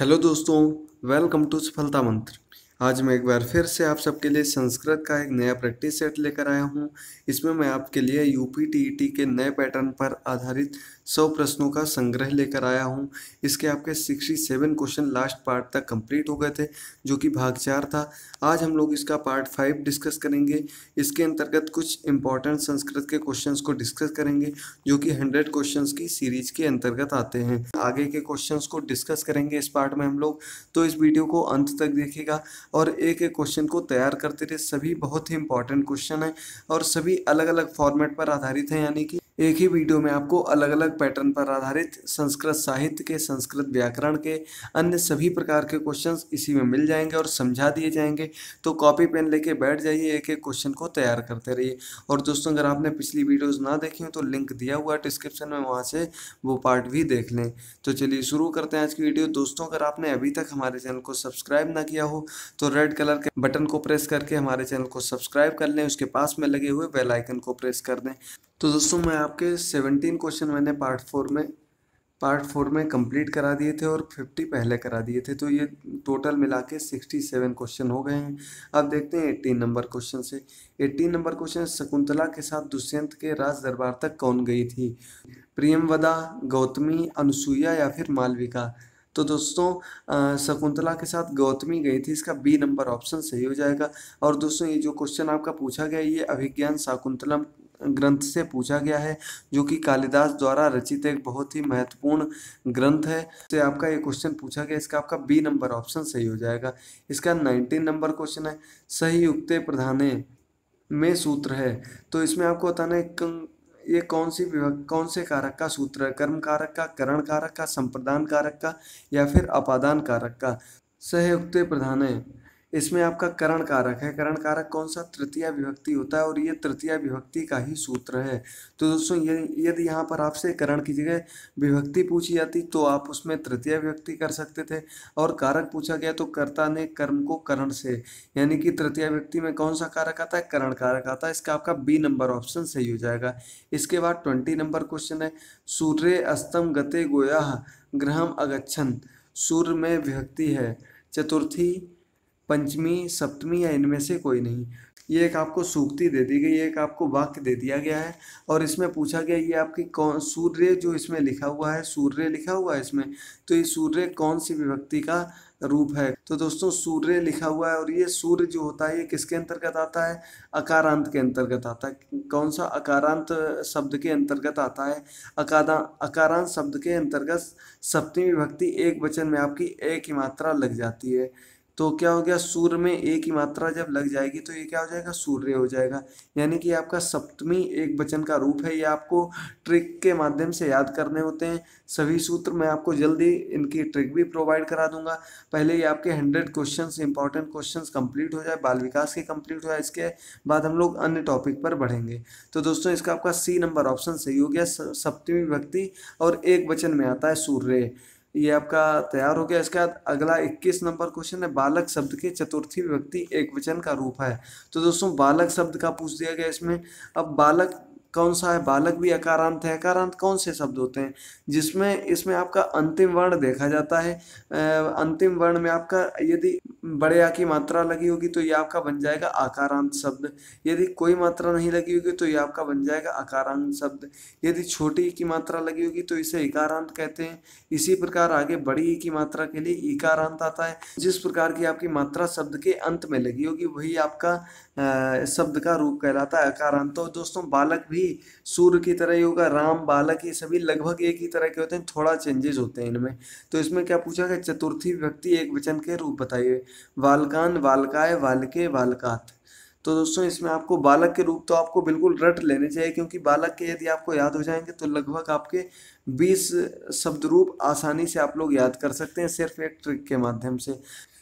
hello दोस्तों welcome to सफलता मंत्र आज मैं एक बार फिर से आप सबके लिए संस्कृत का एक नया प्रैक्टिस सेट लेकर आया हूँ इसमें मैं आपके लिए यू पी e के नए पैटर्न पर आधारित सौ प्रश्नों का संग्रह लेकर आया हूँ इसके आपके sixty seven question last part तक कंप्लीट हो गए थे जो कि भाग चार था आज हम लोग इसका पार्ट फाइव डिस्कस करेंगे इसके अंतर्गत कुछ इंपॉर्टेंट संस्कृत के क्वेश्चन को डिस्कस करेंगे जो कि हंड्रेड क्वेश्चन की सीरीज के अंतर्गत आते हैं आगे के क्वेश्चन को डिस्कस करेंगे इस पार्ट में हम लोग तो इस वीडियो को अंत तक देखेगा और एक एक क्वेश्चन को तैयार करते रहे सभी बहुत ही इंपॉर्टेंट क्वेश्चन हैं और सभी अलग अलग फॉर्मेट पर आधारित हैं यानी कि एक ही वीडियो में आपको अलग अलग पैटर्न पर आधारित संस्कृत साहित्य के संस्कृत व्याकरण के अन्य सभी प्रकार के क्वेश्चंस इसी में मिल जाएंगे और समझा दिए जाएंगे तो कॉपी पेन लेके बैठ जाइए एक एक क्वेश्चन को तैयार करते रहिए और दोस्तों अगर आपने पिछली वीडियोज़ ना देखी हो तो लिंक दिया हुआ है डिस्क्रिप्शन में वहाँ से वो पार्ट भी देख लें तो चलिए शुरू करते हैं आज की वीडियो दोस्तों अगर आपने अभी तक हमारे चैनल को सब्सक्राइब ना किया हो तो रेड कलर के बटन को प्रेस करके हमारे चैनल को सब्सक्राइब कर लें उसके पास में लगे हुए बेलाइकन को प्रेस कर दें तो दोस्तों मैं आप आपके सेवनटीन क्वेश्चन मैंने पार्ट फोर में पार्ट फोर में कंप्लीट करा दिए थे और फिफ्टी पहले करा दिए थे तो ये टोटल मिला के सिक्सटी सेवन क्वेश्चन हो गए हैं अब देखते हैं एट्टीन नंबर क्वेश्चन से एट्टीन नंबर क्वेश्चन शकुंतला के साथ दुष्यंत के राज दरबार तक कौन गई थी प्रियमवदा गौतमी अनुसुईया या फिर मालविका तो दोस्तों शकुंतला के साथ गौतमी गई थी इसका बी नंबर ऑप्शन सही हो जाएगा और दोस्तों ये जो क्वेश्चन आपका पूछा गया ये अभिज्ञान शाकुंतलम ग्रंथ से पूछा गया है जो कि कालिदास द्वारा रचित एक बहुत ही महत्वपूर्ण ग्रंथ है तो आपका ये क्वेश्चन पूछा गया इसका आपका बी नंबर ऑप्शन सही हो जाएगा इसका नाइनटीन नंबर क्वेश्चन है सही युक्त प्रधाने में सूत्र है तो इसमें आपको बताना है ये कौन सी विभक्त कौन से कारक का सूत्र है कर्म कारक का करण कारक का संप्रदान कारक का या फिर अपादान कारक का सहयुक्त प्रधान है इसमें आपका करण कारक है करण कारक कौन सा तृतीय विभक्ति होता है और ये तृतीय विभक्ति का ही सूत्र है तो दोस्तों यदि यहाँ पर आपसे करण की जगह विभक्ति पूछी जाती तो आप उसमें तृतीय विभक्ति कर सकते थे और कारक पूछा गया तो कर्ता ने कर्म को करण से यानी कि तृतीय विभक्ति में कौन सा कारक आता है करण कारक आता है इसका आपका बी नंबर ऑप्शन सही हो जाएगा इसके बाद ट्वेंटी नंबर क्वेश्चन है सूर्य अस्तम गते गोया ग्रहम अगच्छन सूर्य में विभक्ति है चतुर्थी पंचमी सप्तमी या इनमें से कोई नहीं ये एक आपको सूक्ति दे दी गई एक आपको वाक्य दे दिया गया है और इसमें पूछा गया ये आपकी कौन सूर्य जो इसमें लिखा हुआ है सूर्य लिखा हुआ है इसमें तो ये सूर्य कौन सी विभक्ति का रूप है तो दोस्तों सूर्य लिखा हुआ है और ये सूर्य जो होता है ये किसके अंतर्गत आता है अकारांत के अंतर्गत आता है कौन सा अकारांत शब्द के अंतर्गत आता है अकादा अकारांत शब्द के अंतर्गत सप्तमी विभक्ति एक वचन में आपकी एक ही मात्रा लग जाती है तो क्या हो गया सूर्य में ए की मात्रा जब लग जाएगी तो ये क्या हो जाएगा सूर्य हो जाएगा यानी कि आपका सप्तमी एक वचन का रूप है ये आपको ट्रिक के माध्यम से याद करने होते हैं सभी सूत्र मैं आपको जल्दी इनकी ट्रिक भी प्रोवाइड करा दूंगा पहले ये आपके hundred question important question complete हो जाए बाल विकास के कंप्लीट हो जाए इसके बाद हम लोग अन्य टॉपिक पर बढ़ेंगे तो दोस्तों इसका आपका सी नंबर ऑप्शन सही हो गया सप्तमी व्यक्ति और एक वचन में आता है सूर्य ये आपका तैयार हो गया इसके बाद अगला 21 नंबर क्वेश्चन है बालक शब्द के चतुर्थी विभक्ति एक वचन का रूप है तो दोस्तों बालक शब्द का पूछ दिया गया इसमें अब बालक कौन सा है बालक भी अकारांत है अकारांत कौन से शब्द होते हैं जिसमें इसमें आपका अंतिम वर्ण देखा जाता है अंतिम वर्ण में आपका यदि बड़े आ की मात्रा लगी होगी तो ये आपका बन जाएगा आकारांत शब्द यदि कोई मात्रा नहीं लगी होगी तो ये आपका बन जाएगा अकारांत शब्द यदि छोटी की मात्रा लगी होगी तो इसे इकारांत कहते हैं इसी प्रकार आगे बड़ी की मात्रा के लिए इकारांत आता है जिस प्रकार की आपकी मात्रा शब्द के अंत में लगी होगी वही आपका शब्द का रूप कहलाता है अकारांत तो दोस्तों बालक भी भी सूर्य की तरह ही होगा राम बालक ये सभी लगभग एक ही तरह के होते हैं थोड़ा चेंजेस होते हैं इनमें तो इसमें क्या पूछा गया चतुर्थी व्यक्ति एक वचन के रूप बताइए बालकान बालकाय बालके बालकात तो दोस्तों इसमें आपको बालक के रूप तो आपको बिल्कुल रट लेने चाहिए क्योंकि बालक के यदि आपको याद हो जाएंगे तो लगभग आपके 20 शब्द रूप आसानी से आप लोग याद कर सकते हैं सिर्फ एक ट्रिक के माध्यम से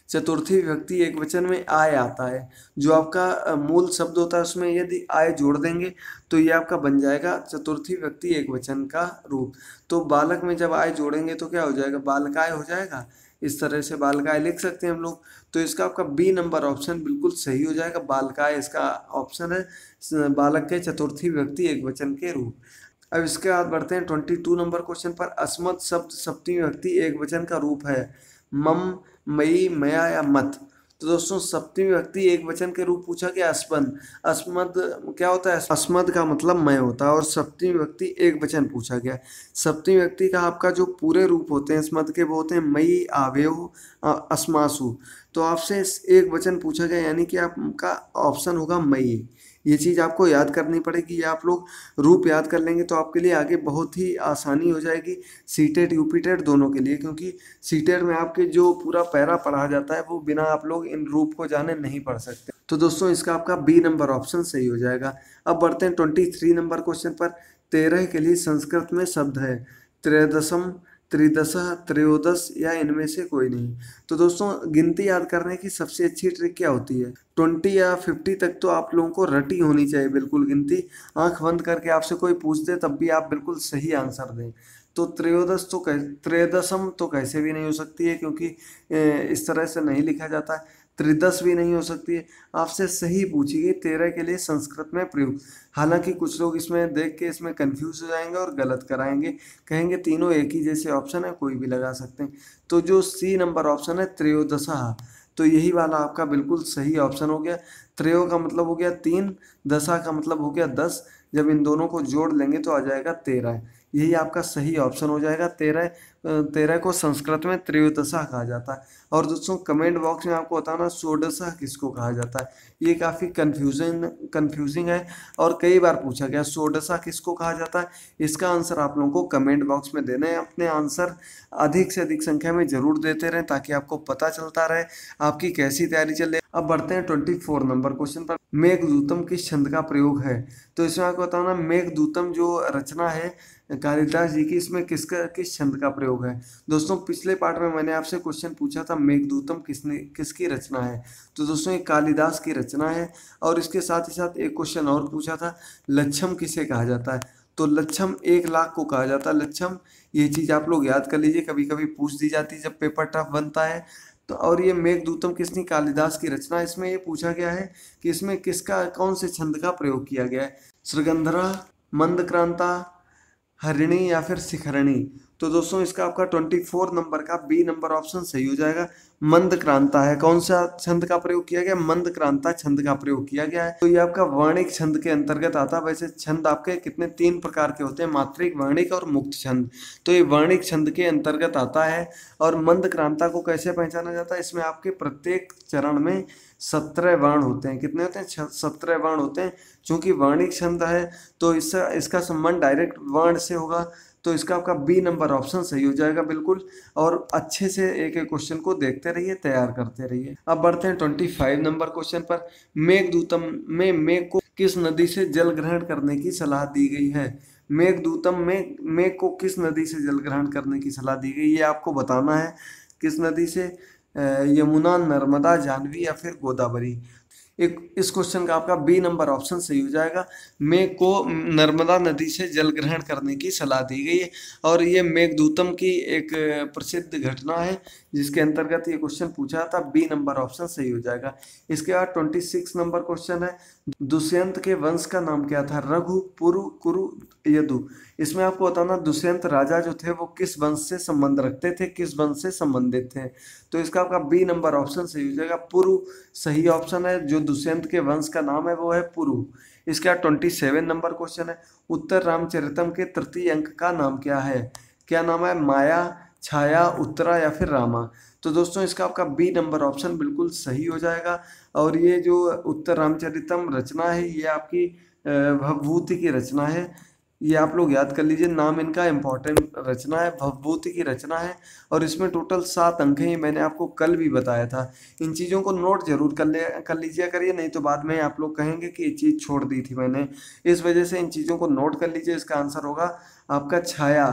चतुर्थी व्यक्ति एक वचन में आय आता है जो आपका मूल शब्द होता है उसमें यदि आय जोड़ देंगे तो ये आपका बन जाएगा चतुर्थी व्यक्ति एक वचन का रूप तो बालक में जब आय जोड़ेंगे तो क्या हो जाएगा बालकाय हो जाएगा इस तरह से बालकाय लिख सकते हैं हम लोग तो इसका आपका बी नंबर ऑप्शन बिल्कुल सही हो जाएगा बालकाय इसका ऑप्शन है बालक के चतुर्थी व्यक्ति एक वचन के रूप अब इसके बाद बढ़ते हैं ट्वेंटी टू नंबर क्वेश्चन पर अस्मत शब्द सप्तमी व्यक्ति एक वचन का रूप है मम मई मया या मत तो दोस्तों सप्तमी व्यक्ति एक वचन के रूप पूछा गया अस्मद अस्मद क्या होता है अस्मद का मतलब मैं होता है और सप्तमी व्यक्ति एक वचन पूछा गया सप्तमी व्यक्ति का आपका जो पूरे रूप होते हैं अस्मद के वो होते हैं मई आवेह अस्मासु तो आपसे एक वचन पूछा गया यानी कि आपका ऑप्शन होगा मई ये चीज़ आपको याद करनी पड़ेगी या आप लोग रूप याद कर लेंगे तो आपके लिए आगे बहुत ही आसानी हो जाएगी सी टेट दोनों के लिए क्योंकि सी में आपके जो पूरा पैरा पढ़ा जाता है वो बिना आप लोग इन रूप को जाने नहीं पढ़ सकते तो दोस्तों इसका आपका बी नंबर ऑप्शन सही हो जाएगा अब बढ़ते हैं ट्वेंटी थ्री नंबर क्वेश्चन पर तेरह के लिए संस्कृत में शब्द है त्रयदशम त्रिदश त्रयोदश या इनमें से कोई नहीं तो दोस्तों गिनती याद करने की सबसे अच्छी ट्रिक क्या होती है ट्वेंटी या फिफ्टी तक तो आप लोगों को रटी होनी चाहिए बिल्कुल गिनती आंख बंद करके आपसे कोई पूछ दे तब भी आप बिल्कुल सही आंसर दें तो त्रयोदश तो कै त्रयोदशम तो कैसे भी नहीं हो सकती है क्योंकि इस तरह से नहीं लिखा जाता है त्रिदश भी नहीं हो सकती है आपसे सही पूछी गई तेरह के लिए संस्कृत में प्रयुक्त हालांकि कुछ लोग इसमें देख के इसमें कंफ्यूज हो जाएंगे और गलत कराएंगे कहेंगे तीनों एक ही जैसे ऑप्शन है कोई भी लगा सकते हैं तो जो सी नंबर ऑप्शन है त्रयोदशा तो यही वाला आपका बिल्कुल सही ऑप्शन हो गया त्रयो का मतलब हो गया तीन दशा का मतलब हो गया दस जब इन दोनों को जोड़ लेंगे तो आ जाएगा तेरह यही आपका सही ऑप्शन हो जाएगा तेरह तेरह को संस्कृत में त्रयोदशा कहा जाता है और दोस्तों कमेंट बॉक्स में आपको बताना षोडशा किसको कहा जाता है ये काफ़ी कन्फ्यूजन कन्फ्यूजिंग है और कई बार पूछा गया षोडशा किसको कहा जाता है इसका आंसर आप लोगों को कमेंट बॉक्स में देना है अपने आंसर अधिक से अधिक संख्या में ज़रूर देते रहें ताकि आपको पता चलता रहे आपकी कैसी तैयारी चले अब बढ़ते हैं ट्वेंटी नंबर नंबर क्वेश्चन पर मेघ दूतम किस छंद का प्रयोग है तो इसमें आपको बताना मेघ दूतम जो रचना है कालिदास जी की इसमें किसका किस छंद का प्रयोग है दोस्तों पिछले पार्ट में मैंने आपसे क्वेश्चन पूछा था मेघ दूतम किसने किसकी रचना है तो दोस्तों ये कालिदास की रचना है और इसके साथ ही साथ एक क्वेश्चन और पूछा था लक्षम किसे कहा जाता है तो लक्षम एक लाख को कहा जाता है लक्षम ये चीज़ आप लोग याद कर लीजिए कभी कभी पूछ दी जाती है जब पेपर टफ बनता है तो और ये मेघदूतम किसने कालिदास की रचना इसमें ये पूछा गया है कि इसमें किसका कौन से छंद का प्रयोग किया गया है श्रगंधरा मंदक्रांता हरिणी या फिर शिखरणी तो दोस्तों इसका आपका ट्वेंटी फोर नंबर का बी नंबर ऑप्शन सही हो जाएगा मंद क्रांता है कौन सा छंद का प्रयोग किया गया मंद क्रांता छंद का प्रयोग किया गया है तो ये आपका वर्णिक छंद के अंतर्गत आता है वैसे छंद आपके कितने तीन प्रकार के होते हैं मात्रिक वर्णिक और मुक्त छंद तो ये वर्णिक छंद के अंतर्गत आता है और मंद क्रांता को कैसे पहचाना जाता है इसमें आपके प्रत्येक चरण में सत्रह वर्ण होते हैं कितने होते हैं सत्रह वर्ण होते हैं चूंकि वर्णिक छंद है तो इसका इसका संबंध डायरेक्ट वर्ण से होगा तो इसका आपका बी नंबर ऑप्शन सही हो जाएगा बिल्कुल और अच्छे से एक एक क्वेश्चन को देखते रहिए तैयार करते रहिए अब बढ़ते हैं ट्वेंटी फाइव नंबर क्वेश्चन पर मेघदूतम में मेघ को किस नदी से जल ग्रहण करने की सलाह दी गई है मेघदूतम में मेघ को किस नदी से जल ग्रहण करने की सलाह दी गई ये आपको बताना है किस नदी से यमुना नर्मदा जाह्नवी या फिर गोदावरी एक इस क्वेश्चन का आपका बी नंबर ऑप्शन सही हो जाएगा मेघ को नर्मदा नदी से जल ग्रहण करने की सलाह दी गई है और ये मेघदूतम की एक प्रसिद्ध घटना है जिसके अंतर्गत ये क्वेश्चन पूछा था बी नंबर ऑप्शन सही हो जाएगा इसके बाद ट्वेंटी सिक्स नंबर क्वेश्चन है दुष्यंत के वंश का नाम क्या था रघु पुरु कुरु यदु इसमें आपको बताना दुष्यंत राजा जो थे वो किस वंश से संबंध रखते थे किस वंश से संबंधित थे तो इसका आपका बी नंबर ऑप्शन सही हो जाएगा पुरु सही ऑप्शन है जो दुष्यंत के वंश का नाम है वो है पुरु इसके बाद ट्वेंटी सेवन नंबर क्वेश्चन है उत्तर रामचरितम के तृतीय अंक का नाम क्या है क्या नाम है माया छाया उत्तरा या फिर रामा तो दोस्तों इसका आपका बी नंबर ऑप्शन बिल्कुल सही हो जाएगा और ये जो उत्तर रामचरितम रचना है ये आपकी भवभूति की रचना है ये आप लोग याद कर लीजिए नाम इनका इम्पोर्टेंट रचना है भवभूति की रचना है और इसमें टोटल सात अंक हैं मैंने आपको कल भी बताया था इन चीज़ों को नोट जरूर कर ले कर लीजिए करिए नहीं तो बाद में आप लोग कहेंगे कि ये चीज़ छोड़ दी थी मैंने इस वजह से इन चीज़ों को नोट कर लीजिए इसका आंसर होगा आपका छाया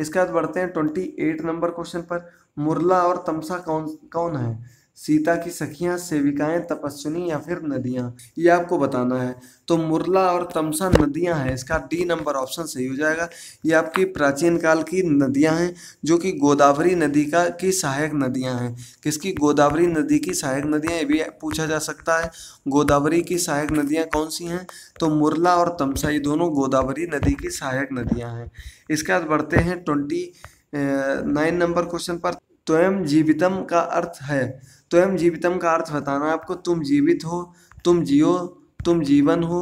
इसके बाद बढ़ते हैं ट्वेंटी एट नंबर क्वेश्चन पर मुरला और तमसा कौन कौन है सीता की सखियां सेविकाएं तपस्विनी या फिर नदियां ये आपको बताना है तो मुरला और तमसा नदियां हैं इसका डी नंबर ऑप्शन सही हो जाएगा ये आपकी प्राचीन काल की नदियां हैं जो कि गोदावरी नदी का की सहायक नदियां हैं किसकी गोदावरी नदी की सहायक नदियां ये भी पूछा जा सकता है गोदावरी की सहायक नदियाँ कौन सी हैं तो मुरला और तमसा ये दोनों गोदावरी नदी की सहायक नदियाँ हैं इसके बाद बढ़ते हैं ट्वेंटी नाइन नंबर क्वेश्चन पर त्वयम जीवितम का अर्थ है त्वयम जीवितम का अर्थ बताना आपको तुम जीवित हो तुम जियो तुम जीवन हो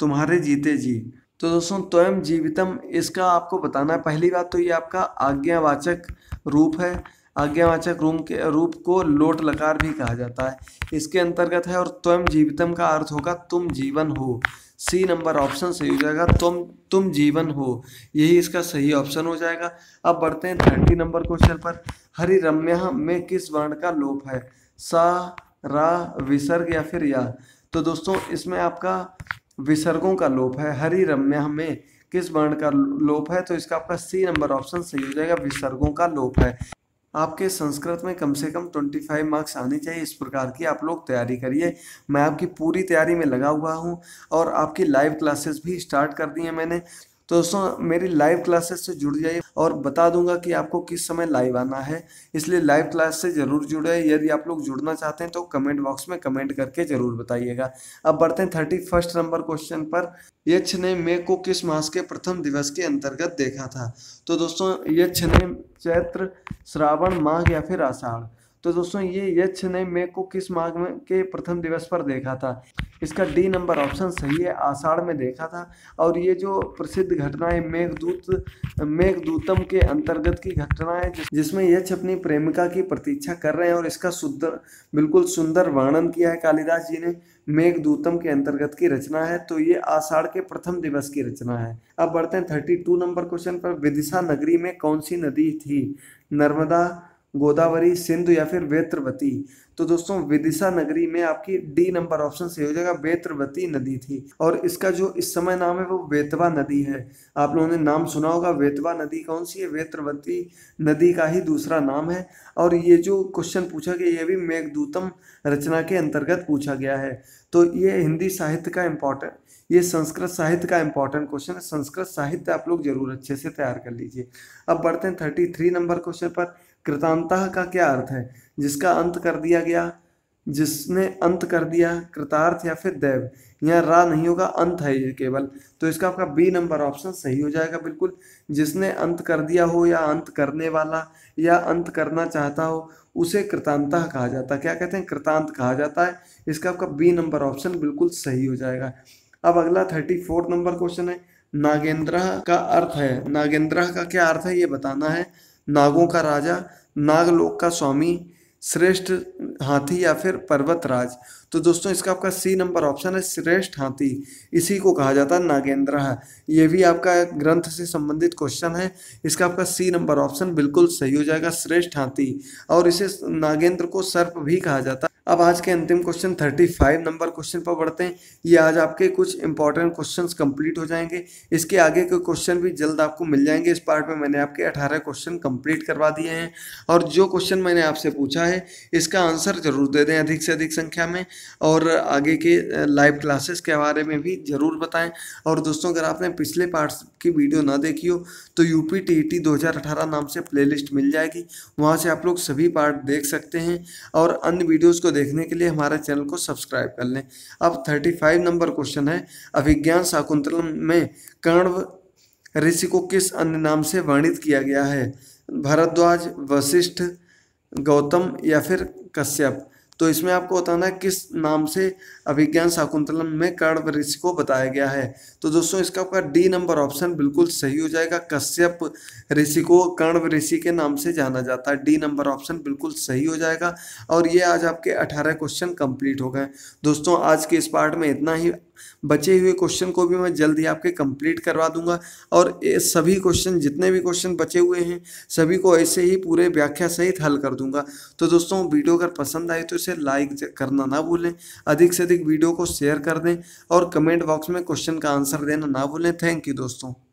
तुम्हारे जीते जी तो दोस्तों त्वयम जीवितम इसका आपको बताना है पहली बात तो ये आपका आज्ञावाचक रूप है आज्ञावाचक रूप के रूप को लोट लकार भी कहा जाता है इसके अंतर्गत है और त्वयम जीवितम का अर्थ होगा तुम जीवन हो सी नंबर ऑप्शन सही हो जाएगा तुम तुम जीवन हो यही इसका सही ऑप्शन हो जाएगा अब बढ़ते हैं थर्टी नंबर क्वेश्चन पर हरि रम्या में किस वर्ण का लोप है सा रा विसर्ग या फिर या तो दोस्तों इसमें आपका विसर्गों का लोप है हरि रम्या में किस वर्ण का लोप है तो इसका आपका सी नंबर ऑप्शन सही हो जाएगा विसर्गों का लोप है आपके संस्कृत में कम से कम ट्वेंटी फाइव मार्क्स आने चाहिए इस प्रकार की आप लोग तैयारी करिए मैं आपकी पूरी तैयारी में लगा हुआ हूँ और आपकी लाइव क्लासेस भी स्टार्ट कर दी हैं मैंने तो दोस्तों मेरी लाइव क्लासेस से जुड़ जाइए और बता दूंगा कि आपको किस समय लाइव आना है इसलिए लाइव क्लास से जरूर जुड़े यदि आप लोग जुड़ना चाहते हैं तो कमेंट बॉक्स में कमेंट करके जरूर बताइएगा अब बढ़ते हैं थर्टी फर्स्ट नंबर क्वेश्चन पर यक्ष ने मे को किस मास के प्रथम दिवस के अंतर्गत देखा था तो दोस्तों यक्ष ने चैत्र श्रावण माघ या फिर आषाढ़ तो दोस्तों ये यक्ष ने मे को किस माघ के प्रथम दिवस पर देखा था इसका डी नंबर ऑप्शन सही है आषाढ़ में देखा था और ये जो प्रसिद्ध घटना है मेघदूत मेघदूतम के अंतर्गत की घटना है जिसमें यक्ष अपनी प्रेमिका की प्रतीक्षा कर रहे हैं और इसका सुंदर बिल्कुल सुंदर वर्णन किया है कालिदास जी ने मेघदूतम के अंतर्गत की रचना है तो ये आषाढ़ के प्रथम दिवस की रचना है अब बढ़ते हैं थर्टी टू नंबर क्वेश्चन पर विदिशा नगरी में कौन सी नदी थी नर्मदा गोदावरी सिंधु या फिर वेत्रवती तो दोस्तों विदिशा नगरी में आपकी डी नंबर ऑप्शन सही हो जाएगा वेत्रवती नदी थी और इसका जो इस समय नाम है वो वेतवा नदी है आप लोगों ने नाम सुना होगा वेतवा नदी कौन सी है वेत्रवती नदी का ही दूसरा नाम है और ये जो क्वेश्चन पूछा गया ये भी मेघदूतम रचना के अंतर्गत पूछा गया है तो ये हिंदी साहित्य का इम्पोर्टेंट ये संस्कृत साहित्य का इम्पोर्टेंट क्वेश्चन है संस्कृत साहित्य आप लोग जरूर अच्छे से तैयार कर लीजिए अब बढ़ते हैं थर्टी थ्री नंबर क्वेश्चन पर कृतांतः का क्या अर्थ है जिसका अंत कर दिया गया जिसने अंत कर दिया कृतार्थ या फिर दैव यहाँ रा नहीं होगा अंत है ये केवल तो इसका आपका बी नंबर ऑप्शन सही हो जाएगा बिल्कुल जिसने अंत कर दिया हो या अंत करने वाला या अंत करना चाहता हो उसे कृतांत कहा जाता है क्या कहते हैं कृतांत कहा जाता है इसका आपका बी नंबर ऑप्शन बिल्कुल सही हो जाएगा अब अगला थर्टी नंबर क्वेश्चन है नागेंद्र का अर्थ है नागेंद्र का क्या अर्थ है ये बताना है नागों का राजा नागलोक का स्वामी श्रेष्ठ हाथी या फिर पर्वतराज तो दोस्तों इसका आपका सी नंबर ऑप्शन है श्रेष्ठ हाथी इसी को कहा जाता है नागेंद्र ये भी आपका ग्रंथ से संबंधित क्वेश्चन है इसका आपका सी नंबर ऑप्शन बिल्कुल सही हो जाएगा श्रेष्ठ हाथी और इसे नागेंद्र को सर्प भी कहा जाता है अब आज के अंतिम क्वेश्चन 35 नंबर क्वेश्चन पर बढ़ते हैं ये आज आपके कुछ इंपॉर्टेंट क्वेश्चंस कंप्लीट हो जाएंगे इसके आगे के क्वेश्चन भी जल्द आपको मिल जाएंगे इस पार्ट में मैंने आपके 18 क्वेश्चन कंप्लीट करवा दिए हैं और जो क्वेश्चन मैंने आपसे पूछा है इसका आंसर जरूर दे दें अधिक से अधिक संख्या में और आगे के लाइव क्लासेस के बारे में भी ज़रूर बताएं और दोस्तों अगर आपने पिछले पार्ट्स की वीडियो ना देखी हो तो यू पी टी टी दो हज़ार अठारह नाम से प्लेलिस्ट मिल जाएगी वहाँ से आप लोग सभी पार्ट देख सकते हैं और अन्य वीडियोज़ को देखने के लिए हमारे चैनल को सब्सक्राइब कर लें अब थर्टी फाइव नंबर क्वेश्चन है अभिज्ञान शाकुंतलम में कर्णव ऋषि को किस अन्य नाम से वर्णित किया गया है भरद्वाज वशिष्ठ गौतम या फिर कश्यप तो इसमें आपको बताना है किस नाम से अभिज्ञान शाकुंतलम में कर्ण ऋषि को बताया गया है तो दोस्तों इसका आपका डी नंबर ऑप्शन बिल्कुल सही हो जाएगा कश्यप ऋषि को कर्ण ऋषि के नाम से जाना जाता है डी नंबर ऑप्शन बिल्कुल सही हो जाएगा और ये आज आपके अठारह क्वेश्चन कंप्लीट हो गए दोस्तों आज के इस पार्ट में इतना ही बचे हुए क्वेश्चन को भी मैं जल्द ही आपके कंप्लीट करवा दूंगा और सभी क्वेश्चन जितने भी क्वेश्चन बचे हुए हैं सभी को ऐसे ही पूरे व्याख्या सहित हल कर दूंगा तो दोस्तों वीडियो अगर पसंद आए तो इसे लाइक करना ना भूलें अधिक से अधिक वीडियो को शेयर कर दें और कमेंट बॉक्स में क्वेश्चन का आंसर देना ना भूलें थैंक यू दोस्तों